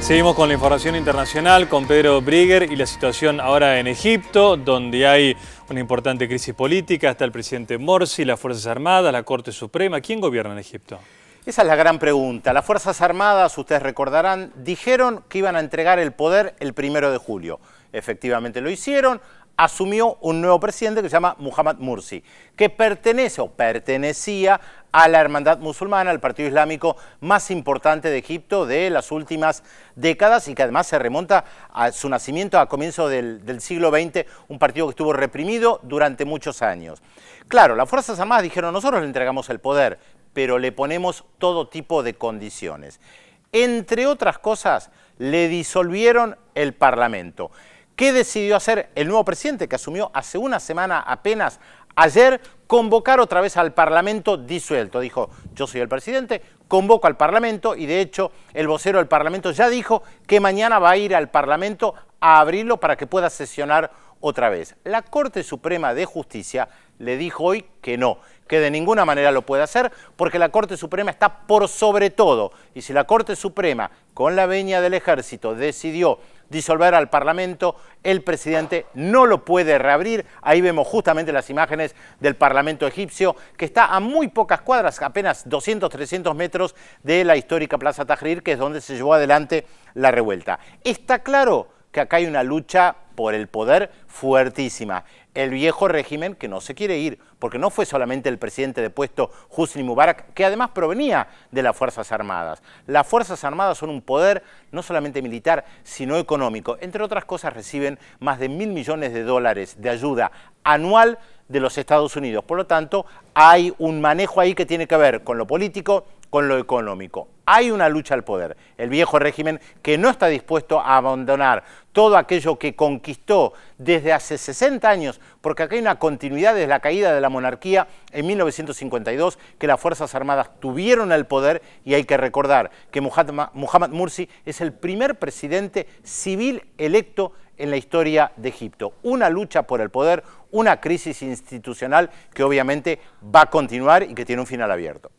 Seguimos con la información internacional con Pedro Brigger y la situación ahora en Egipto, donde hay una importante crisis política, está el presidente Morsi, las Fuerzas Armadas, la Corte Suprema. ¿Quién gobierna en Egipto? Esa es la gran pregunta. Las Fuerzas Armadas, ustedes recordarán, dijeron que iban a entregar el poder el primero de julio. Efectivamente lo hicieron, asumió un nuevo presidente que se llama Muhammad Mursi, que pertenece o pertenecía a la hermandad musulmana, al partido islámico más importante de Egipto de las últimas décadas y que además se remonta a su nacimiento a comienzos del, del siglo XX, un partido que estuvo reprimido durante muchos años. Claro, las Fuerzas Armadas dijeron, nosotros le entregamos el poder, pero le ponemos todo tipo de condiciones. Entre otras cosas, le disolvieron el Parlamento. ¿Qué decidió hacer el nuevo presidente que asumió hace una semana apenas ayer? Convocar otra vez al Parlamento disuelto. Dijo, yo soy el presidente, convoco al Parlamento y de hecho el vocero del Parlamento ya dijo que mañana va a ir al Parlamento a abrirlo para que pueda sesionar otra vez. La Corte Suprema de Justicia le dijo hoy que no, que de ninguna manera lo puede hacer porque la Corte Suprema está por sobre todo. Y si la Corte Suprema, con la veña del ejército, decidió disolver al Parlamento, el presidente no lo puede reabrir. Ahí vemos justamente las imágenes del Parlamento egipcio, que está a muy pocas cuadras, apenas 200, 300 metros de la histórica Plaza Tahrir, que es donde se llevó adelante la revuelta. Está claro que acá hay una lucha por el poder fuertísima el viejo régimen que no se quiere ir, porque no fue solamente el presidente de puesto Husni Mubarak, que además provenía de las Fuerzas Armadas. Las Fuerzas Armadas son un poder no solamente militar, sino económico. Entre otras cosas reciben más de mil millones de dólares de ayuda anual de los Estados Unidos. Por lo tanto, hay un manejo ahí que tiene que ver con lo político, con lo económico. Hay una lucha al poder. El viejo régimen que no está dispuesto a abandonar todo aquello que conquistó desde hace 60 años, porque acá hay una continuidad desde la caída de la monarquía en 1952, que las Fuerzas Armadas tuvieron el poder y hay que recordar que Muhammad Mursi es el primer presidente civil electo en la historia de Egipto. Una lucha por el poder, una crisis institucional que obviamente va a continuar y que tiene un final abierto.